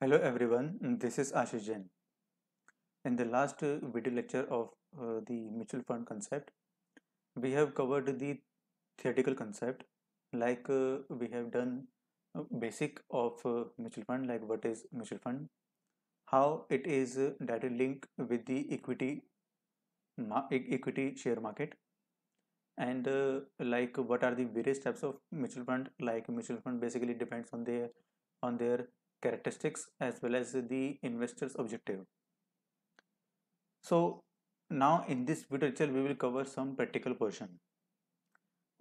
Hello everyone, this is Ashish Jain. In the last uh, video lecture of uh, the mutual fund concept, we have covered the theoretical concept like uh, we have done uh, basic of uh, mutual fund like what is mutual fund, how it is uh, directly linked with the equity equity share market and like what are the various types of mutual fund like mutual fund basically depends on their on their characteristics as well as the investor's objective. So now in this video lecture we will cover some practical portion.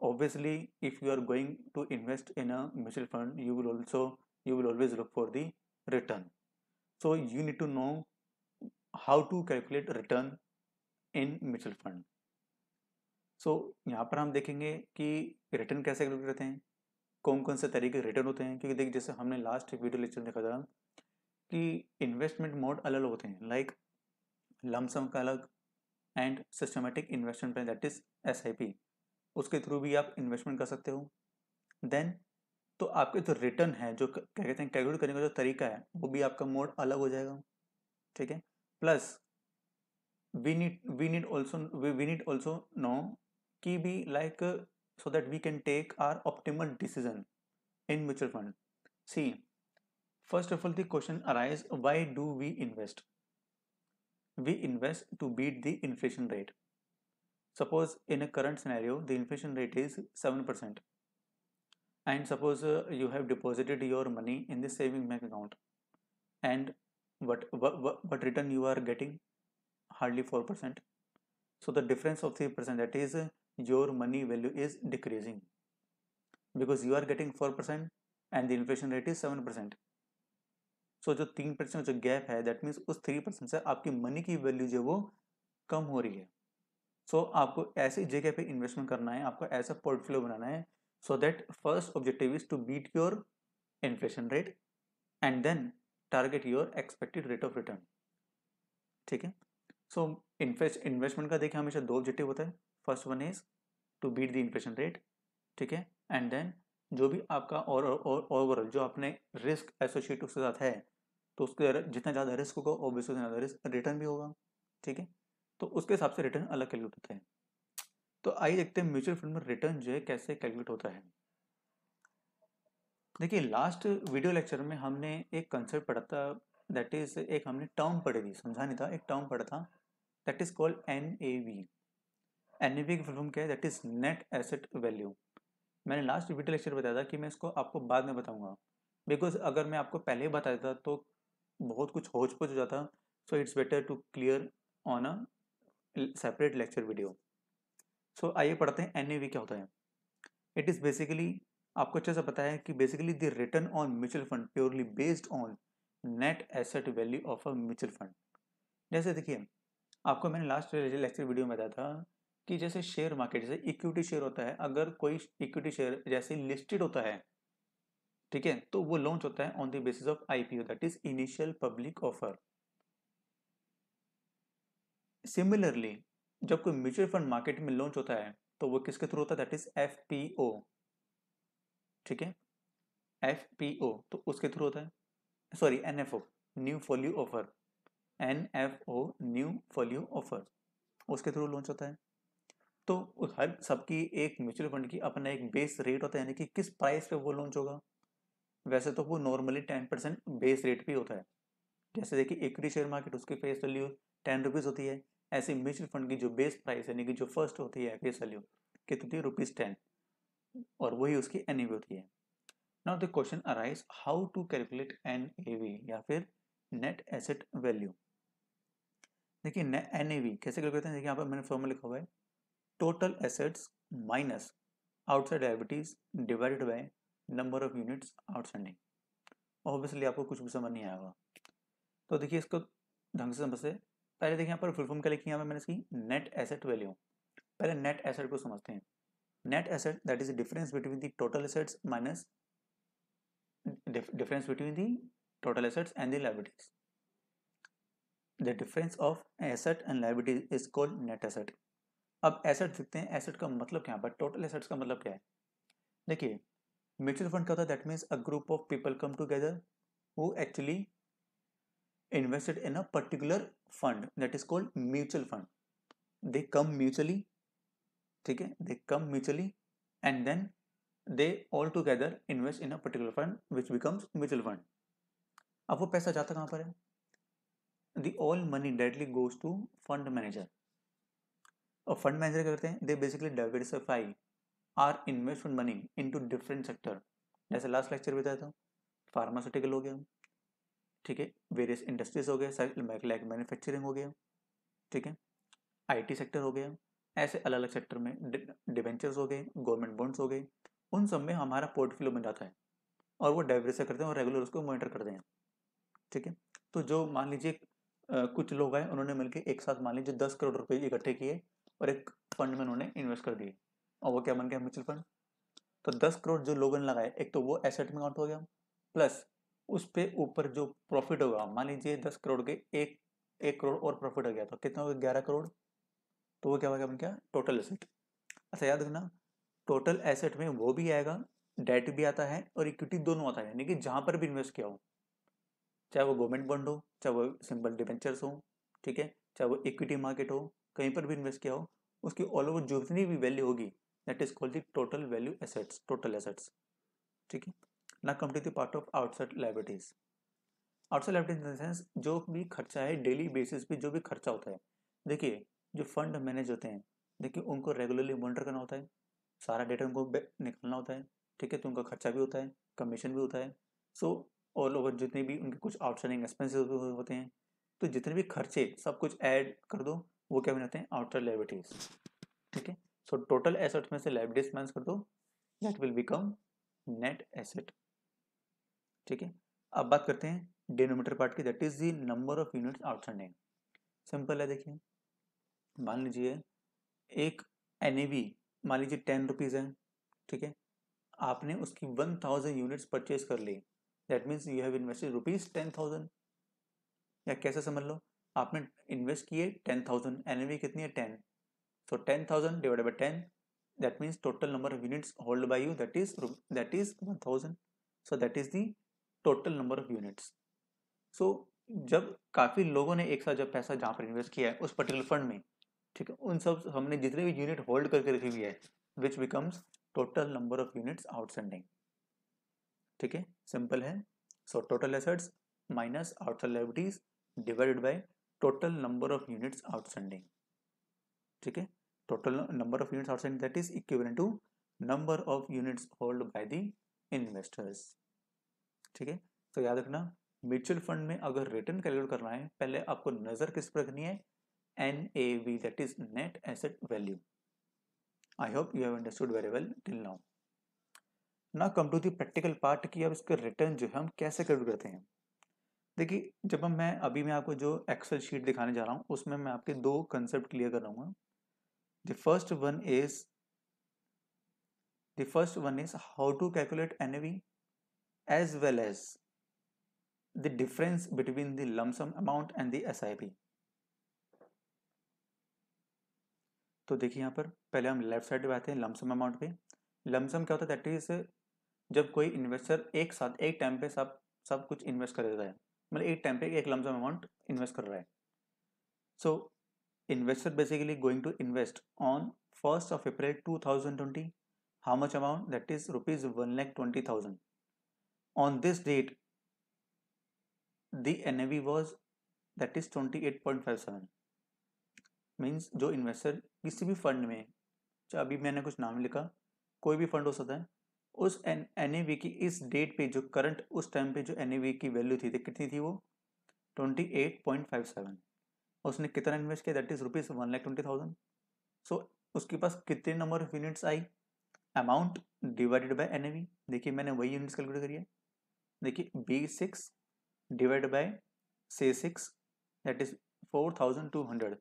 Obviously if you are going to invest in a mutual fund you will also you will always look for the return. So you need to know how to calculate return in mutual fund. So यहाँ पर हम देखेंगे कि return कैसे calculate करते हैं कौन कौन से तरीके रिटर्न होते हैं क्योंकि देखिए जैसे हमने लास्ट एक वीडियो लेक्चर देखा था कि इन्वेस्टमेंट मोड अलग होते हैं लाइक लमसम का अलग and systematic investment plan that is S उसके थ्रू भी आप इन्वेस्टमेंट कर सकते हो देन तो आपके जो तो रिटर्न है जो क्या कहते हैं कैलकुलेट करने का जो तरीका है वो भी आपका मोड अलग हो जाएगा ठीक है plus we need we need also we need also know कि भी like like, so that we can take our optimal decision in mutual fund see first of all the question arises why do we invest we invest to beat the inflation rate suppose in a current scenario the inflation rate is 7% and suppose uh, you have deposited your money in the saving bank account and what, what what return you are getting hardly 4% so the difference of 3% that is your money value is decreasing because you are getting 4% and the inflation rate is 7%. So so, जो तीन percent जो gap है that means उस three percent से आपकी money की value जो वो कम हो रही है सो so, आपको ऐसी जगह पे इन्वेस्टमेंट करना है आपको ऐसा पोर्टफोलियो बनाना है so that first objective is to beat your inflation rate and then target your expected rate of return ठीक है सो इन्वेस्टमेंट का देखिए हमेशा दो ऑब्जेक्टिव होता है first one is to beat the inflation rate ठीक है एंड देन जो भी आपका और ओवरऑल जो आपने रिस्क एसोसिएट उसके साथ है तो उसके जितना ज़्यादा रिस्क होगा ऑब्वियसली उतना ज़्यादा रिस्क रिटर्न भी होगा ठीक है तो उसके हिसाब से रिटर्न अलग कैलकुलेट होता है तो आइए देखते हैं म्यूचुअल फंड में रिटर्न जो है कैसे कैलकुलेट होता है देखिए लास्ट वीडियो लेक्चर में हमने एक कंसेप्ट पढ़ा था दैट इज एक हमने टर्म पढ़ी थी समझा नहीं था एक टर्म पढ़ा था that is called N A V N full क्या है that is net asset value मैंने लास्ट वीडियो लेक्चर बताया था कि मैं इसको आपको बाद में बताऊंगा बिकॉज अगर मैं आपको पहले ही बता देता तो बहुत कुछ होच पोच हो जाता so it's better to clear on a separate lecture video so आइए पढ़ते हैं एन क्या होता है इट इज़ बेसिकली आपको अच्छे से पता है कि basically the return on mutual fund purely based on net asset value of a mutual fund जैसे देखिए आपको मैंने लास्ट लेक्चर वीडियो में बताया था कि जैसे शेयर मार्केट जैसे इक्विटी शेयर होता है अगर कोई इक्विटी शेयर जैसे लिस्टेड होता है ठीक है तो वो लॉन्च होता है on the basis of IPO that is initial public offer similarly जब कोई म्यूचुअल फंड मार्केट में लॉन्च होता है तो वो किसके थ्रू होता है दैट इज एफ ठीक है एफ तो उसके थ्रू होता है sorry an new folio offer an new folio offer उसके थ्रू लॉन्च होता है तो हर सबकी एक म्यूचुअल फंड की अपना एक बेस रेट होता है यानी कि किस प्राइस पे वो लॉन्च होगा वैसे तो वो normally ten percent base rate भी होता है जैसे देखिए इक्विटी शेयर मार्केट उसकी फेस वैल्यू टेन रुपीज़ होती है ऐसे म्यूचुअल फंड की जो बेस प्राइस यानी कि जो फर्स्ट होती है फेस वैल्यू कितनी रुपीज़ टेन और वही उसकी एन होती है now the question arise how to calculate N या फिर नेट एसेट वैल्यू देखिए एन ए वी कैसे कैलकुलेट करते हैं देखिए यहाँ पर मैंने फॉर्मूला लिखा हुआ है total assets minus outside diabetes divided by number of units outstanding obviously आपको कुछ भी समझ नहीं आएगा तो देखिए इसको ढंग से समझते पहले देखिए यहाँ पर फुलफॉर्म क्या लिखी है मैंने इसकी नेट एसेट वैल्यू पहले नेट एसेट को समझते हैं net asset that is difference between the total assets minus difference between the total assets and the liabilities the difference of asset and liabilities is called net asset अब asset देखते हैं asset का मतलब क्या है टोटल एसेट्स का मतलब क्या है देखिए म्यूचुअल फंड क्या होता है that means a group of people come together who actually invested in a particular fund that is called mutual fund they come mutually ठीक है they come mutually and then they all together invest in a particular fund which becomes mutual fund अब वो पैसा जाता कहाँ पर है the all money directly goes to fund manager और फंड मैनेजर क्या करते हैं they basically diversify are investment money into different sector जैसे लास्ट लेक्चर बताया था फार्मास्यूटिकल हो गया ठीक है वेरियस इंडस्ट्रीज हो गया लाइक मैन्युफैक्चरिंग हो गया ठीक है आईटी सेक्टर हो गया ऐसे अलग अलग सेक्टर में डिवेंचर्स हो गए गवर्नमेंट बॉन्ड्स हो गए उन सब में हमारा पोर्टफोलियो बन जाता है और वो डाइवर्सिफाई करते हैं और रेगुलर उसको मॉनिटर करते हैं ठीक है तो जो मान लीजिए कुछ लोग आए उन्होंने मिलकर एक साथ मान लीजिए दस करोड़ रुपए इकट्ठे किए और एक फंड में उन्होंने इन्वेस्ट कर दिए और वो क्या बन गया म्यूचुअल फंड तो दस करोड़ जो लोगों ने लगाए एक तो वो एसेट में काउंट हो गया प्लस उस पर ऊपर जो प्रॉफिट होगा मान लीजिए दस करोड़ के एक एक करोड़ और प्रॉफिट हो गया तो कितना हो गया ग्यारह करोड़ तो वो क्या होगा बन गया टोटल एसेट अच्छा याद रखना टोटल एसेट में वो भी आएगा डेट भी आता है और इक्विटी दोनों आता है यानी कि जहाँ पर भी इन्वेस्ट किया हो चाहे वो गवर्नमेंट बॉन्ड हो चाहे वो सिंपल डिवेंचर्स हो ठीक है चाहे वो इक्विटी मार्केट हो कहीं पर भी इन्वेस्ट किया हो उसकी ऑल ओवर जितनी भी वैल्यू होगी that is called the total value assets total assets ठीक है ना come part of outside liabilities outside liabilities in sense जो भी खर्चा है डेली बेसिस पे जो भी खर्चा होता है देखिए जो फंड मैनेज होते हैं देखिए उनको रेगुलरली मॉनिटर करना होता है सारा डेटा उनको निकालना होता है ठीक है तो उनका खर्चा भी होता है कमीशन भी होता है सो ऑल ओवर जितने भी उनके कुछ आउटस्टैंडिंग एक्सपेंसेस होते हैं तो जितने भी खर्चे सब कुछ ऐड कर दो वो क्या बनाते हैं आउटर लाइबिलिटीज ठीक है सो टोटल एसेट में से लाइबिलिटीज माइनस कर दो that will become net asset ठीक है अब बात करते हैं डिनोमीटर पार्ट की that is the number of units outstanding simple है देखिए मान लीजिए एक एन मान लीजिए टेन रुपीज़ है ठीक है आपने उसकी वन थाउजेंड यूनिट्स परचेज कर ली that means you have invested rupees ten thousand या कैसे समझ लो आपने इन्वेस्ट किए टेन थाउजेंड एन कितनी है ten so ten thousand divide by ten that means total number of units hold by you that is that is one thousand so that is the total number of units so जब काफ़ी लोगों ने एक साथ जब पैसा जहाँ पर इन्वेस्ट किया है उस पर्टिकुलर फंड में ठीक है उन सब हमने जितने भी यूनिट होल्ड करके रखी हुई है which becomes total number of units outstanding ठीक है सिंपल है so total assets minus outside liabilities divided by total number of units outstanding ठीक है total number of units outstanding that is equivalent to number of units hold by the investors ठीक है तो याद रखना म्यूचुअल फंड में अगर return calculate करना है पहले आपको नजर किस पर रखनी है N A V that is net asset value I hope you have understood very well till now ना come to the practical part की अब इसके रिटर्न जो है हम कैसे कैलकुलेट करते हैं देखिए जब हम मैं अभी मैं आपको जो एक्सेल शीट दिखाने जा रहा हूँ उसमें मैं आपके दो कंसेप्ट क्लियर कर रहा हूँ the first one is the first one is how to calculate NAV as well as the difference between the lump sum amount and the P तो देखिए यहाँ पर पहले हम लेफ्ट साइड पे आते हैं लमसम अमाउंट पे लमसम क्या होता है दैट इज जब कोई इन्वेस्टर एक साथ एक टाइम पे सब सब कुछ इन्वेस्ट कर देता है मतलब एक टाइम पे एक लमसम अमाउंट इन्वेस्ट कर रहा है so investor basically going to invest on first of April two thousand twenty how much amount that is rupees one lakh twenty thousand on this date the NAV was that is twenty eight point five seven means जो investor किसी भी fund में चाहे अभी मैंने कुछ नाम लिखा कोई भी फंड हो सकता है उस एन ए की इस डेट पे जो करंट उस टाइम पे जो एन की वैल्यू थी तो कितनी थी वो twenty eight point five seven उसने कितना इन्वेस्ट किया that is rupees one lakh twenty thousand so उसके पास कितने number of units I amount divided by N देखिए मैंने वही यूनिट्स कैलकुलेट करी है देखिए बी सिक्स डिवाइड बाय से six that is four thousand two hundred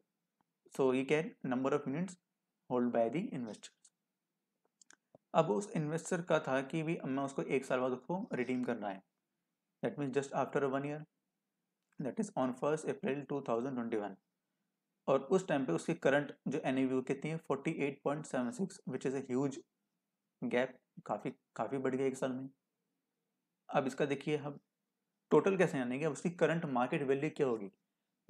so ये can number of units hold by the investors अब उस इन्वेस्टर का था कि भी मैं उसको एक साल बाद उसको रिडीम करना है that means just after one year that is on first April two thousand twenty one और उस टाइम पे उसकी करंट जो एन ई कितनी है forty eight point seven six which is a huge gap काफ़ी काफ़ी बढ़ गया एक साल में अब इसका देखिए हम टोटल कैसे आने अब उसकी करंट मार्केट वैल्यू क्या होगी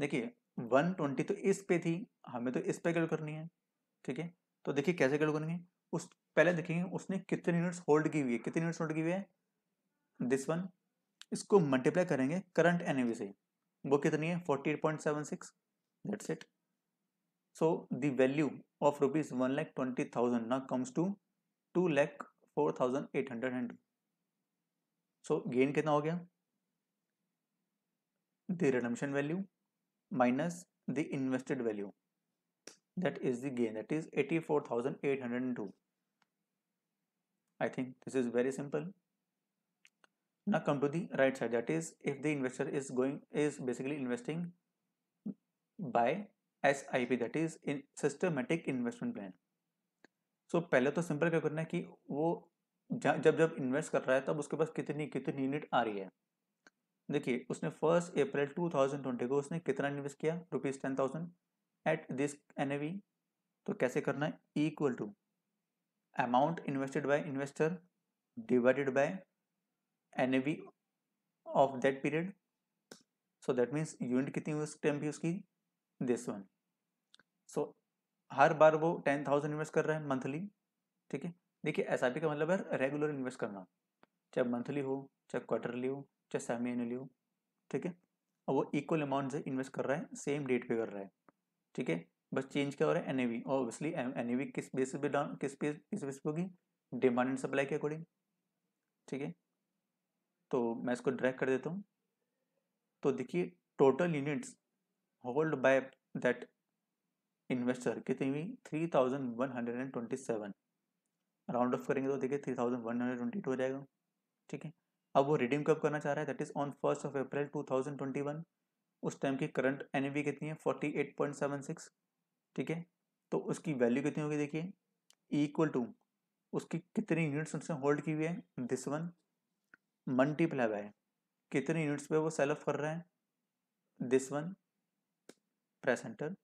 देखिए वन ट्वेंटी तो इस पे थी हमें तो इस पे कैल करनी है ठीक है तो देखिए कैसे कैल करेंगे उस पहले देखेंगे उसने कितने यूनिट्स होल्ड की हुई है कितने यूनिट्स होल्ड की हुई है दिस वन इसको मल्टीप्लाई करेंगे करंट एन से वो कितनी है forty eight point seven six that's it so value of rupees one lakh twenty thousand ना comes to two lakh four thousand eight hundred and so gain कितना हो गया the redemption value minus the invested value that that is is the gain eighty four thousand eight hundred and two I think this is very simple. Now come to the right side that is if the investor is going is basically investing by SIP that is in systematic investment plan. so, पहले तो simple क्या करना है कि वो जब जब invest कर रहा है तब उसके पास कितनी कितनी यूनिट आ रही है देखिए उसने फर्स्ट अप्रैल 2020 को उसने कितना इन्वेस्ट किया rupees ten thousand at this N तो कैसे करना है equal to amount invested by investor divided by NAV of that period so that means unit कितनी हुई उस टाइम भी उसकी दिस वन सो हर बार वो टेन थाउजेंड इन्वेस्ट कर रहा है मंथली ठीक है देखिए एस आई पी का मतलब है रेगुलर इन्वेस्ट करना चाहे मंथली हो चाहे क्वार्टरली हो चाहे सेमी एनुअली हो ठीक है और वो इक्वल अमाउंट से इन्वेस्ट कर रहा है सेम डेट पे कर रहा है ठीक है बस चेंज क्या हो रहा है एनएवी ऑब्वियसली एनएवी किस बेसिस पे डाउन किस पे किस बेसिस पे होगी डिमांड एंड सप्लाई के अकॉर्डिंग ठीक है तो मैं इसको ड्रैग कर देता हूँ तो देखिए total units hold by that investor कितनी हुई three thousand one hundred and twenty seven round off करेंगे तो देखिए three thousand one hundred twenty two हो जाएगा ठीक है अब वो रिडीम कब करना चाह रहा है that is on first of April two thousand twenty one उस टाइम की करंट एन कितनी है forty eight point seven six ठीक है तो उसकी वैल्यू कितनी होगी देखिए इक्वल टू उसकी कितनी यूनिट्स उसने होल्ड की हुई है दिस वन मल्टीप्लाई बाय कितने यूनिट्स पे वो सेल ऑफ कर रहा है दिस वन प्रेस एंटर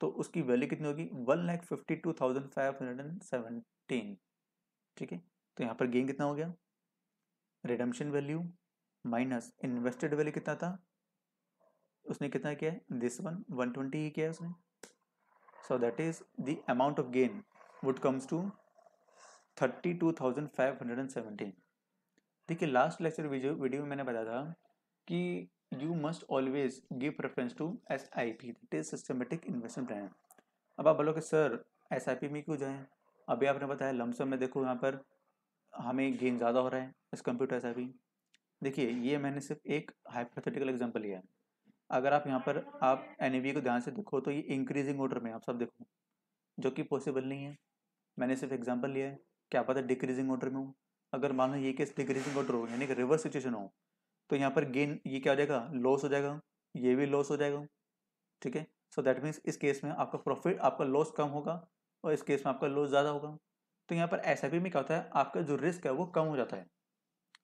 तो उसकी वैल्यू कितनी होगी one lakh fifty two thousand five hundred and seventeen ठीक है तो यहाँ पर गेन कितना हो गया redemption value minus invested value कितना था उसने कितना किया है दिस वन वन ट्वेंटी ही किया है उसने so that is the amount of gain would comes to 32,517 देखिए लास्ट लेक्चर वीडियो वीडियो में मैंने बताया था कि you must always give preference to S I P that is systematic investment plan अब आप बोलोगे सर एस आई पी में क्यों जाएँ अभी आपने बताया लमसम में देखो यहाँ पर हमें गेन ज़्यादा हो रहा है इस कंप्यूटर एस आई पी देखिए ये मैंने सिर्फ एक हाइपोथेटिकल एग्जाम्पल लिया है अगर आप यहाँ पर आप एन को ध्यान से देखो तो ये इंक्रीजिंग ऑर्डर में आप सब देखो जो कि पॉसिबल नहीं है मैंने सिर्फ एग्जाम्पल लिया है क्या पता डिक्रीजिंग ऑर्डर में हो अगर मान लो ये केस डिक्रीजिंग ऑर्डर हो यानी कि रिवर्स सिचुएशन हो तो यहाँ पर गेन ये क्या हो जाएगा लॉस हो जाएगा ये भी लॉस हो जाएगा ठीक है सो दैट मीन्स इस केस में आपका प्रॉफिट आपका लॉस कम होगा और इस केस में आपका लॉस ज़्यादा होगा तो यहाँ पर ऐसा भी में क्या होता है आपका जो रिस्क है वो कम हो जाता है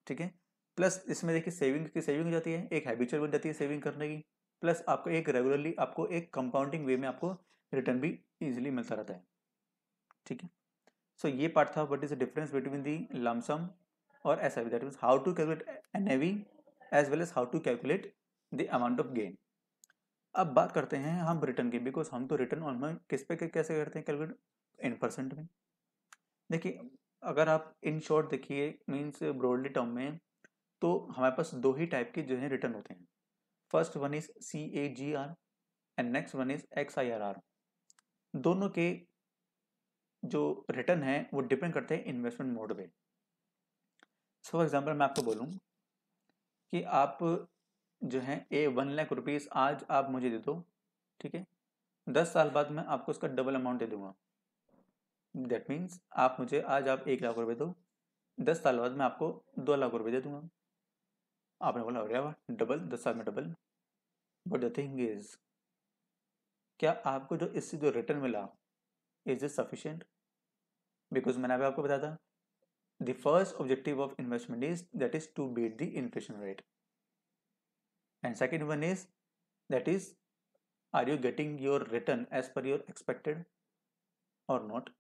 ठीक है प्लस इसमें देखिए सेविंग की सेविंग हो जाती है एक हैबिचुअल बन जाती है सेविंग करने की प्लस आपको एक रेगुलरली आपको एक कंपाउंडिंग वे में आपको रिटर्न भी इजीली मिलता रहता है ठीक है सो ये पार्ट था what is the difference between the lump sum और S I that means how to calculate NAV as well as how to calculate the amount of gain अब बात करते हैं हम रिटर्न की बिकॉज हम तो रिटर्न ऑन किस पे कैसे करते हैं कैलकुलेट इन परसेंट में देखिए अगर आप इन शॉर्ट देखिए मीन्स ब्रॉडली टर्म में तो हमारे पास दो ही टाइप के जो है रिटर्न होते हैं first one is C A G R and next one is X I R R दोनों के जो रिटर्न है वो डिपेंड करते हैं इन्वेस्टमेंट मोड पे फॉर एग्जाम्पल मैं आपको बोलूँ कि आप जो है ए वन लाख रुपीज़ आज आप मुझे दे दो ठीक है दस साल बाद मैं आपको उसका डबल अमाउंट दे दूंगा दैट मीन्स आप मुझे आज आप एक लाख रुपए दो दस साल बाद मैं आपको दो लाख रुपए दे दूंगा आपने बोला अरे वाह डबल दस साल में double but the thing is क्या आपको जो इससे जो रिटर्न मिला इज इज सफिशियंट बिकॉज मैंने अभी आपको बताया था the first objective of investment is that is to beat the inflation rate and second one is that is are you getting your return as per your expected और not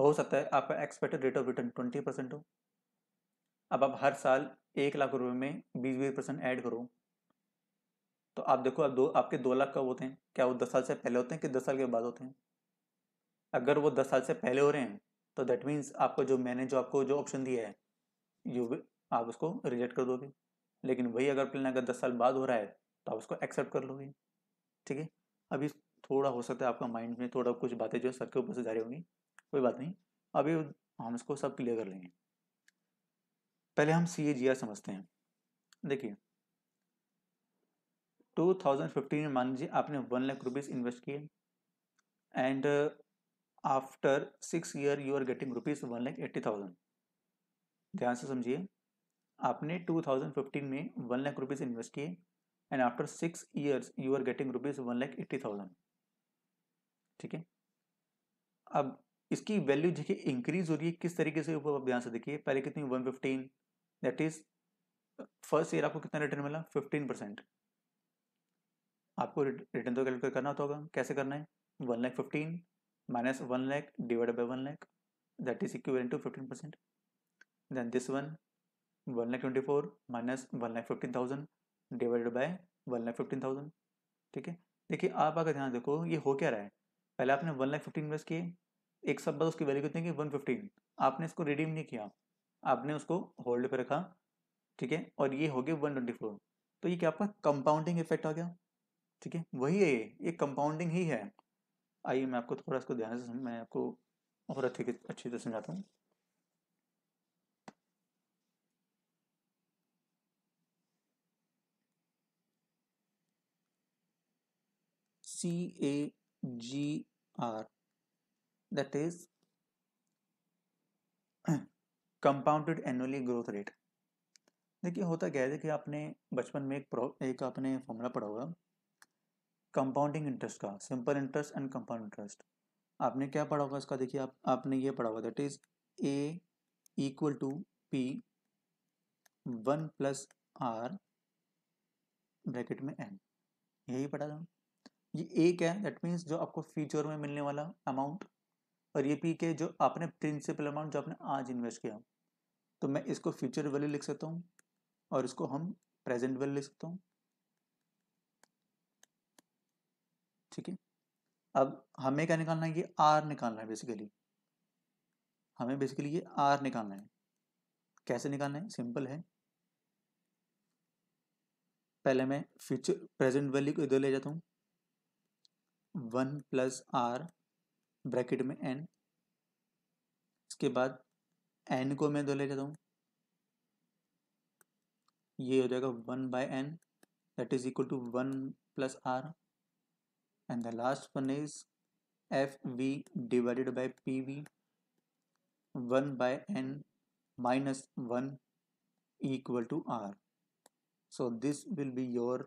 हो सकता है आपका expected rate of return twenty percent हो अब आप हर साल एक लाख रुपए में बीस बीस परसेंट ऐड करो तो आप देखो आप दो आपके दो लाख कब होते हैं क्या वो दस साल से पहले होते हैं कि दस साल के बाद होते हैं अगर वो दस साल से पहले हो रहे हैं तो दैट मीन्स आपको जो मैंने जो आपको जो ऑप्शन दिया है यू आप उसको रिजेक्ट कर दोगे लेकिन वही अगर प्लान अगर दस साल बाद हो रहा है तो आप उसको एक्सेप्ट कर लोगे ठीक है अभी थोड़ा हो सकता है आपका माइंड में थोड़ा कुछ बातें जो है सर के ऊपर से जा रही होंगी कोई बात नहीं अभी हम इसको सब क्लियर कर लेंगे पहले हम सी ए जी आर समझते हैं देखिए 2015 में मान लीजिए आपने वन लाख रुपीज़ इन्वेस्ट किए and after six year you are getting rupees one lakh eighty thousand ध्यान से समझिए आपने 2015 में वन लाख रुपीज़ इन्वेस्ट किए and after six years you are getting rupees one lakh eighty thousand ठीक है अब इसकी वैल्यू देखिए इंक्रीज हो रही है किस तरीके से ऊपर आप ध्यान से देखिए पहले कितनी one fifteen that is first year आपको कितना रिटर्न मिला फिफ्टीन परसेंट आपको रिटर्न तो कैलकुलेट करना तो होगा कैसे करना है one lakh fifteen minus one lakh divide by one lakh that is equal to fifteen percent then this one one lakh twenty four minus one lakh fifteen thousand divide by one lakh fifteen thousand ठीक है देखिए आप अगर ध्यान देखो ये हो क्या रहा है पहले आपने वन लाख फिफ्टीन इन्वेस्ट किए एक सब बस उसकी वैल्यू कितनी की वन फिफ्टीन आपने इसको रिडीम नहीं किया आपने उसको होल्ड पर रखा ठीक है और ये हो गया वन ट्वेंटी फोर तो ये क्या आपका कंपाउंडिंग इफेक्ट आ गया ठीक है वही है ये ये कंपाउंडिंग ही है आइए मैं आपको थोड़ा इसको ध्यान से मैं आपको और अच्छे अच्छे से समझाता हूँ C A G R that is compounded annually growth rate देखिए होता क्या है देखिए आपने बचपन में एक प्रो एक आपने फॉर्मूला पढ़ा होगा कंपाउंडिंग इंटरेस्ट का simple interest and compound interest आपने क्या पढ़ा होगा इसका देखिए आप आपने ये पढ़ा होगा that is A equal to P one plus R bracket में एन यही पढ़ा था ये ए क्या है दैट मीन्स जो आपको फ्यूचर में मिलने वाला अमाउंट और ये पी के जो आपने प्रिंसिपल अमाउंट जो आपने आज इन्वेस्ट किया तो मैं इसको फ्यूचर वैल्यू लिख सकता हूँ और इसको हम प्रेजेंट वैल्यू लिख सकता हूँ ठीक है अब हमें क्या निकालना है ये आर निकालना है बेसिकली हमें बेसिकली ये आर निकालना है कैसे निकालना है सिंपल है पहले मैं फ्यूचर प्रेजेंट वैल्यू को इधर ले जाता हूँ वन प्लस आर ब्रैकेट में एन इसके बाद एन को मैं इधर ले जाता हूँ ये हो जाएगा one by N that is equal to one plus R and the last one is fv divided by pv 1 by n minus 1 equal to r so this will be your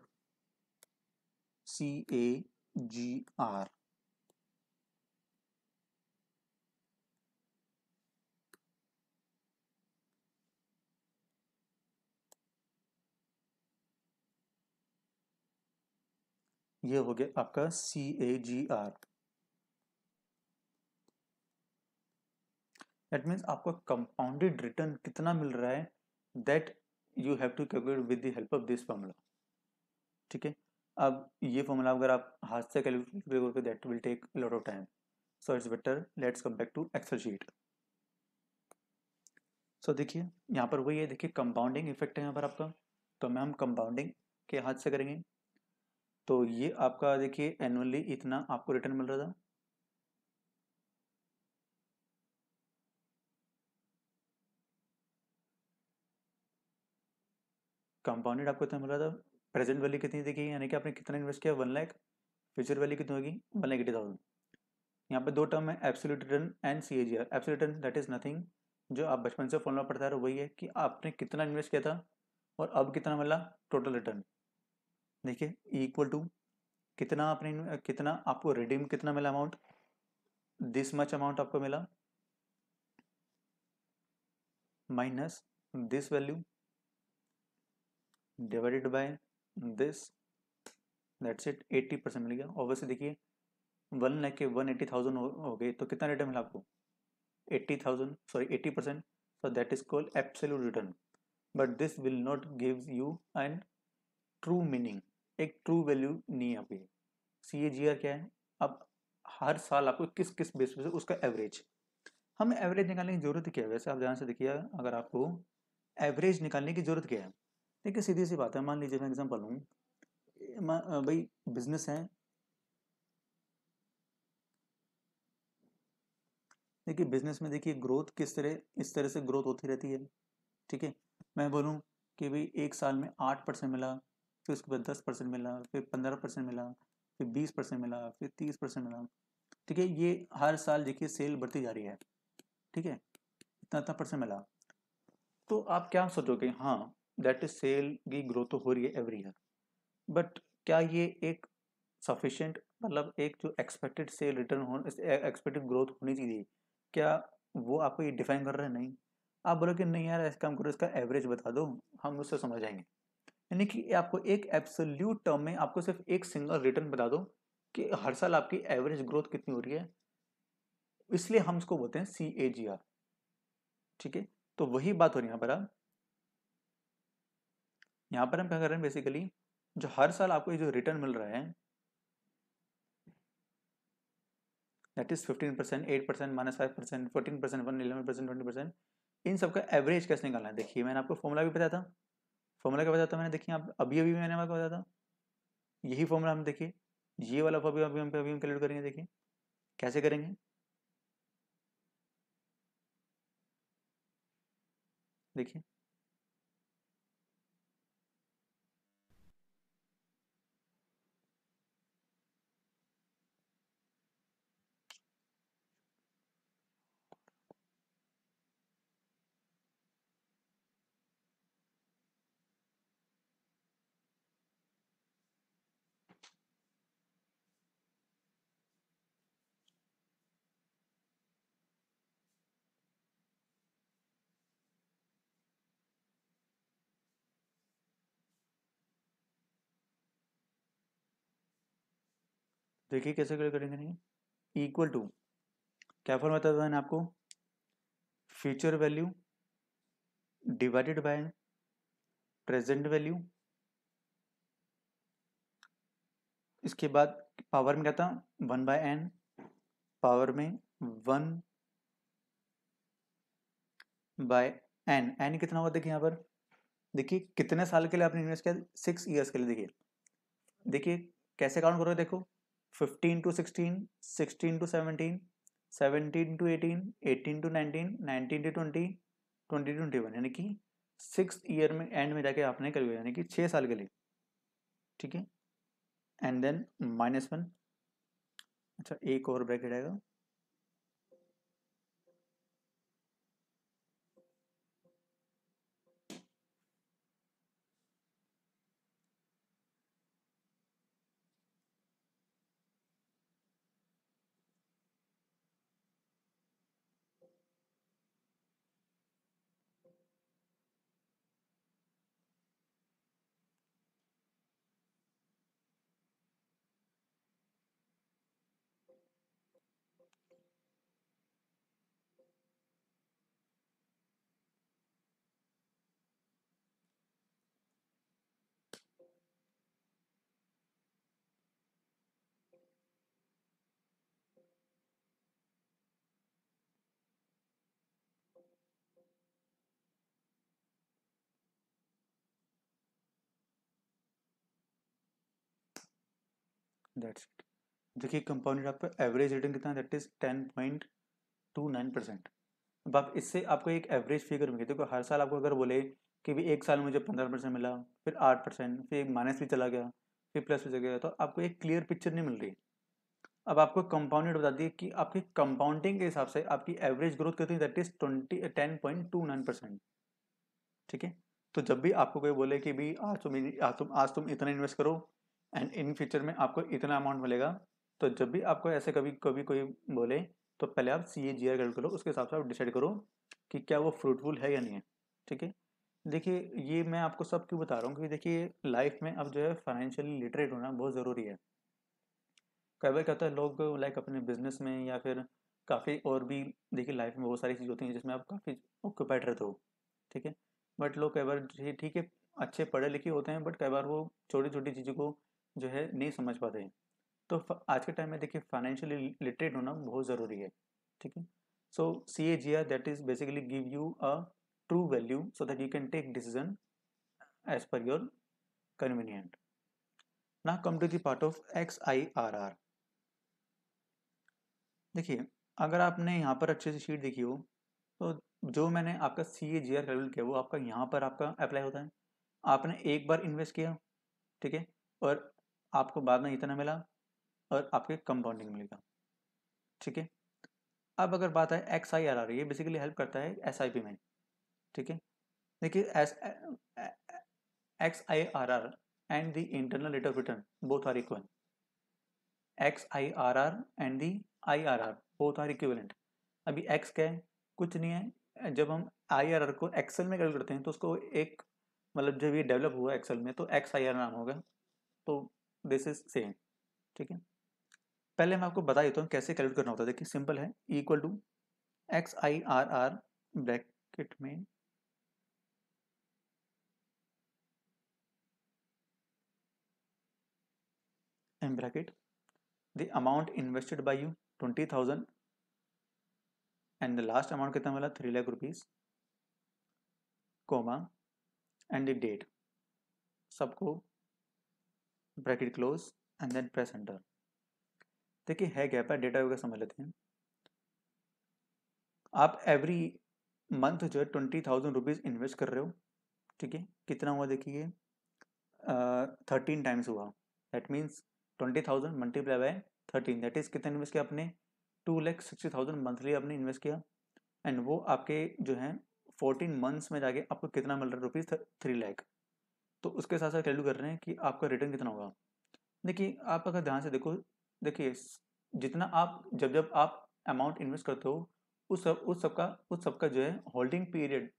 CAGR ये हो गया आपका C A G R that means आपका compounded return कितना मिल रहा है that you have to calculate with the help of this formula ठीक है अब ये फॉर्मूला अगर आप हाथ से कैलकुलेट करोगे that will take lot of time so it's better let's come back to Excel sheet so देखिए यहाँ पर वही है देखिए कंपाउंडिंग इफेक्ट है यहाँ पर आपका तो मैं हम कंपाउंडिंग के हाथ से करेंगे तो ये आपका देखिए एनुअली इतना आपको रिटर्न मिल रहा था कंपाउंडेड आपको इतना मिल रहा था प्रेजेंट वैल्यू कितनी देखिए यानी कि आपने कितना इन्वेस्ट किया वन लाख फ्यूचर वैल्यू कितनी होगी वन लाख एटी थाउजेंड यहाँ पे दो टर्म है absolute return and C A absolute return that is nothing जो आप बचपन से फॉलो पड़ता है वही है कि आपने कितना इन्वेस्ट किया था और अब कितना मिला टोटल रिटर्न देखिए इक्वल टू कितना आपने कितना आपको रिडीम कितना मिला अमाउंट दिस मच अमाउंट आपको मिला minus this value divided by this that's it eighty percent मिल गया ऑब्वियसली देखिए वन लैख के वन एट्टी थाउजेंड हो गए तो कितना रिटर्न मिला आपको eighty thousand sorry eighty percent so that is called absolute return but this will not give you and true meaning एक ट्रू वैल्यू नहीं है आपकी सी ए जी आर क्या है अब हर साल आपको किस किस बेस पे उसका एवरेज हमें एवरेज निकालने की जरूरत क्या है वैसे आप ध्यान से देखिए अगर आपको एवरेज निकालने की जरूरत क्या है देखिए सीधी सी बात है मान लीजिए मैं एग्जाम्पल हूँ भाई बिजनेस है देखिए बिजनेस में देखिए ग्रोथ किस तरह इस तरह से ग्रोथ होती रहती है ठीक है मैं बोलूँ कि भाई एक साल में आठ परसेंट मिला फिर उसके बाद दस परसेंट मिला फिर पंद्रह परसेंट मिला फिर बीस परसेंट मिला फिर तीस परसेंट मिला ठीक है ये हर साल देखिए सेल बढ़ती जा रही है ठीक है इतना इतना परसेंट मिला तो आप क्या सोचोगे हाँ दैट इज सेल की ग्रोथ तो हो रही है एवरी ईयर बट क्या ये एक सफिशेंट मतलब एक जो एक्सपेक्टेड सेल रिटर्न हो एक्सपेक्टेड ग्रोथ होनी चाहिए क्या वो आपको ये डिफाइन कर रहे हैं नहीं आप बोलो कि नहीं यार ऐसा काम करो इसका एवरेज बता दो हम उससे समझ जाएंगे यानी कि आपको एक एब्सोल्यूट टर्म में आपको सिर्फ एक सिंगल रिटर्न बता दो कि हर साल आपकी एवरेज ग्रोथ कितनी हो रही है इसलिए हम इसको बोलते हैं सी ए जी आर ठीक है तो वही बात हो रही है यहाँ पर आप यहाँ पर हम क्या कर रहे हैं बेसिकली जो हर साल आपको ये जो रिटर्न मिल रहा है that is fifteen percent eight percent minus five percent fourteen percent one eleven percent twenty percent इन सबका एवरेज कैसे निकालना है देखिए मैंने आपको फॉर्मूला भी बताया था फॉर्मूला क्या बताया था मैंने देखिए आप अभी अभी मैंने आपको बताया था यही फॉर्मूला हम देखिए ये वाला अभी अभी हम अभी हम कैलकुलेट करेंगे देखिए कैसे करेंगे देखिए देखिए तो कैसे करेंगे इक्वल टू क्या फॉर्म बताया था मैंने आपको future value divided by present value इसके बाद पावर में क्या था वन बाय एन पावर में वन बाय एन एन कितना हुआ देखिए यहाँ पर देखिए कितने साल के लिए आपने इन्वेस्ट किया सिक्स ईयर्स के लिए देखिए देखिए कैसे काउंट करोगे देखो 15 to 16 16 to 17 17 to 18 18 to 19 19 to 20 twenty to one यानी कि सिक्स ईयर में एंड में जाके आपने कर यानी कि छः साल के लिए ठीक है एंड देन माइनस वन अच्छा एक और ब्रैकेट आएगा दैट्स देखिए कंपाउंडेड आपका एवरेज रिटर्न कितना that is ten point two nine percent अब आप इससे आपको एक एवरेज फिगर मिलेगी देखो हर साल आपको अगर बोले कि भी एक साल मुझे पंद्रह परसेंट मिला फिर आठ परसेंट फिर माइनस भी चला गया फिर प्लस भी चला गया तो आपको एक क्लियर पिक्चर नहीं मिल रही अब आपको कंपाउंडेड बता दिए कि आपकी कंपाउंडिंग के हिसाब से आपकी एवरेज ग्रोथ कितनी that is twenty ten point two nine percent ठीक है तो जब भी आपको कोई बोले कि भी आज तुम आज तुम आज तुम इतना इन्वेस्ट करो एंड इन फ्यूचर में आपको इतना अमाउंट मिलेगा तो जब भी आपको ऐसे कभी कभी कोई बोले तो पहले आप सी ए जी आर कैलकुलेट करो उसके हिसाब से आप डिसाइड करो कि क्या वो फ्रूटफुल है या नहीं है ठीक है देखिए ये मैं आपको सब क्यों बता रहा हूँ क्योंकि देखिए लाइफ में अब जो है फाइनेंशियली लिटरेट होना बहुत ज़रूरी है कई बार कहते है लोग लाइक अपने बिजनेस में या फिर काफ़ी और भी देखिए लाइफ में बहुत सारी चीज़ होती हैं जिसमें आप काफ़ी ऑक्यूपाइड रहते हो ठीक है बट लोग कई बार ठीक है अच्छे पढ़े लिखे होते हैं बट कई बार वो छोटी छोटी चीज़ों को जो है नहीं समझ पाते हैं तो आज के टाइम में देखिए फाइनेंशियली लिटरेट होना बहुत ज़रूरी है ठीक है so C A G R that is basically give you a true value so that you can take decision as per your convenient ना come to part of X I R R देखिए अगर आपने यहाँ पर अच्छे से sheet देखी हो तो जो मैंने आपका C A G are calculate किया वो आपका यहाँ पर आपका अप्लाई होता है आपने एक बार इन्वेस्ट किया ठीक है और आपको बाद में इतना मिला और आपके कंपाउंडिंग मिलेगा ठीक है अब अगर बात है एक्स आई आर आर ये बेसिकली हेल्प करता है एस आई पी में ठीक है देखिए S X I R R and the internal rate of return both are equal X I R R and the I R R both are equivalent अभी X क्या है कुछ नहीं है जब हम आई आर आर को एक्सेल में कैलकुलेट करते हैं तो उसको एक मतलब जब ये डेवलप हुआ एक्सेल में तो एक्स आई आर नाम होगा तो दिस इज सेम ठीक है पहले मैं आपको बता देता हूँ कैसे कैलकुलेट करना होता है देखिए सिंपल है equal to X I R R bracket में M bracket the amount invested by you twenty thousand and the last amount कितना मिला three lakh rupees comma and the date सबको bracket close and then press enter देखिए है gap है data वगैरह समझ लेते हैं आप एवरी मंथ जो है ट्वेंटी थाउजेंड रुपीज़ इन्वेस्ट कर रहे हो ठीक है कितना हुआ देखिए थर्टीन टाइम्स हुआ that means twenty thousand multiply by thirteen that is कितना इन्वेस्ट किया आपने two lakh sixty thousand monthly आपने इन्वेस्ट किया एंड वो आपके जो है फोर्टीन मंथ्स में जाके आपको कितना मिल रहा है रुपीज़ थ्री लैख तो उसके साथ साथ कैलकुलेट कर रहे हैं कि आपका रिटर्न कितना होगा देखिए आप अगर ध्यान से देखो देखिए जितना आप जब जब आप अमाउंट इन्वेस्ट करते हो उस सब उस सबका उस सबका जो है होल्डिंग पीरियड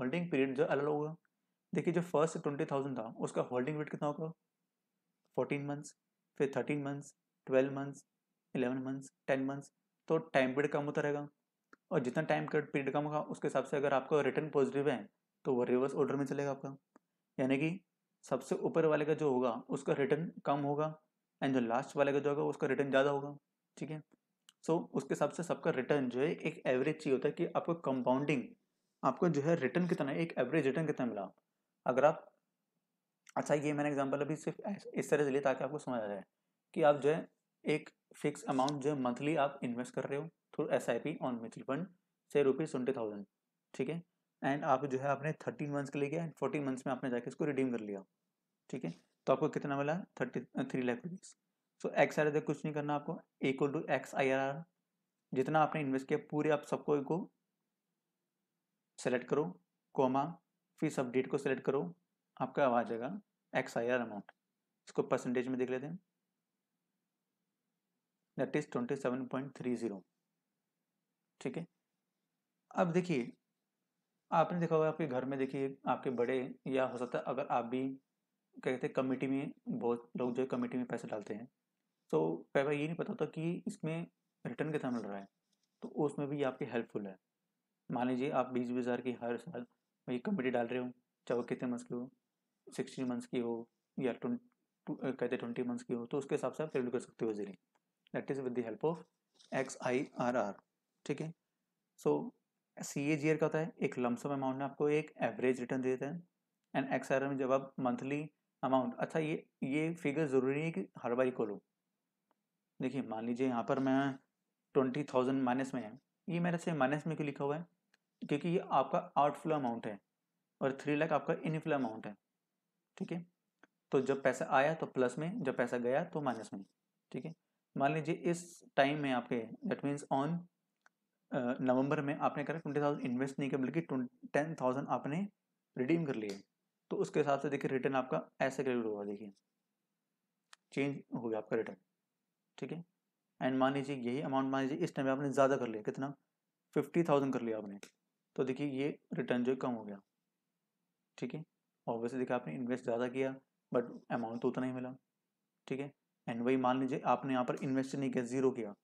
होल्डिंग पीरियड जो अलग होगा देखिए जो फर्स्ट ट्वेंटी थाउजेंड था उसका होल्डिंग रेट कितना होगा फोर्टीन मंथ्स फिर thirteen months twelve months eleven months ten months तो टाइम पीरियड कम होता रहेगा और जितना टाइम पीरियड कम होगा उसके हिसाब से अगर आपका रिटर्न पॉजिटिव है तो वो रिवर्स ऑर्डर में चलेगा आपका यानी कि सबसे ऊपर वाले का जो होगा उसका रिटर्न कम होगा एंड जो लास्ट वाले का जो होगा उसका रिटर्न ज़्यादा होगा ठीक है सो उसके हिसाब से सबका रिटर्न जो है एक एवरेज चाहिए होता है कि आपको कंपाउंडिंग आपको जो है रिटर्न कितना एक एवरेज रिटर्न कितना मिला अगर आप अच्छा ये मैंने एग्जाम्पल अभी सिर्फ इस तरह से लिया ताकि आपको समझ आ जाए कि आप जो है एक फिक्स अमाउंट जो है मंथली आप इन्वेस्ट कर रहे हो through S I P on mutual fund से रुपीज़ ट्वेंटी थाउजेंड ठीक है एंड आप जो है आपने थर्टीन मंथ्स के लिए गया एंड फोर्टीन मंथ्स में आपने जाके इसको रिडीम कर लिया ठीक है तो आपको कितना मिला thirty three lakh rupees so X R तक कुछ नहीं करना आपको equal to X I R R जितना आपने इन्वेस्ट किया पूरे आप सबको को सेलेक्ट करो कोमा फिर सब डेट को सेलेक्ट करो आपका आ जाएगा एक्स आई आर अमाउंट इसको परसेंटेज में देख लेते हैं that is twenty seven point three zero ठीक है अब देखिए आपने देखा होगा आपके घर में देखिए आपके बड़े या हो सकता है अगर आप भी कहते हैं कमेटी में बहुत लोग जो है कमेटी में पैसे डालते हैं तो कई बार ये नहीं पता होता कि इसमें रिटर्न कितना मिल रहा है तो उसमें भी आपकी हेल्पफुल है मान लीजिए आप बीस बीस हज़ार की हर साल ये कमेटी डाल रहे हो चाहे वो कितने मंथ्स की हो सिक्सटीन मंथ्स की हो या ट्वेंटी कहते ट्वेंटी मंथ्स की हो तो उसके हिसाब से आप शेड्यूल कर सकते हो जीरी that is with the help of X I R R ठीक है so C A G are क्या होता है एक लमसम अमाउंट में आपको एक एवरेज रिटर्न देता है एंड एक्स में जब आप मंथली अमाउंट अच्छा ये ये फिगर ज़रूरी है कि हर बारी को लो देखिए मान लीजिए यहाँ पर मैं ट्वेंटी थाउजेंड माइनस में है ये मेरे से माइनस में क्यों लिखा हुआ है क्योंकि ये आपका आउटफ्लो अमाउंट है और थ्री लाख आपका इनफ्लो अमाउंट है ठीक है तो जब पैसा आया तो प्लस में जब पैसा गया तो माइनस में ठीक है मान लीजिए इस टाइम में आपके दैट मीन्स ऑन नवंबर में आपने करा ट्वेंटी थाउजेंड इन्वेस्ट नहीं किया बल्कि टेन थाउजेंड आपने रिडीम कर लिए तो उसके हिसाब से देखिए रिटर्न आपका ऐसे क्रेडिट होगा देखिए चेंज हो गया आपका रिटर्न ठीक है एंड मान लीजिए यही अमाउंट मान लीजिए इस टाइम आपने ज़्यादा कर लिया कितना फिफ्टी थाउजेंड कर लिया आपने तो देखिए ये रिटर्न जो कम हो गया ठीक है ऑब्वियसली देखिए आपने इन्वेस्ट ज़्यादा किया बट अमाउंट तो उतना ही मिला ठीक है एंड वही मान लीजिए आपने यहाँ पर इन्वेस्ट नहीं किया ज़ीरो किया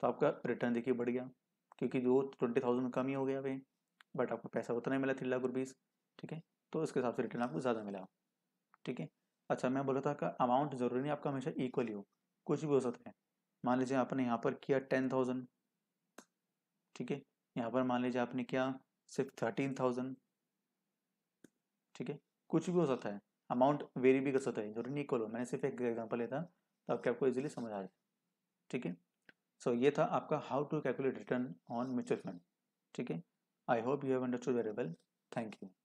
तो आपका रिटर्न देखिए बढ़ गया क्योंकि वो ट्वेंटी थाउजेंड कम ही हो गया भाई बट आपको पैसा उतना ही मिला थ्री लाख रुपीज़ ठीक है तो इसके हिसाब से रिटर्न आपको ज़्यादा मिला ठीक है अच्छा मैं बोला था कि अमाउंट ज़रूरी नहीं आपका हमेशा इक्वल हो कुछ भी हो सकता है मान लीजिए आपने यहाँ पर किया टेन थाउजेंड ठीक है यहाँ पर मान लीजिए आपने किया सिर्फ थर्टीन थाउजेंड ठीक है कुछ भी हो सकता है अमाउंट वेरी भी कर सकता है जरूरी नहीं इक्वल हो मैंने सिर्फ एक एग्जाम्पल लिया था तो आपके आपको इजिली समझ आ जाए ठीक है सो ये था आपका how to calculate return on mutual fund ठीक है I hope you have understood very well thank you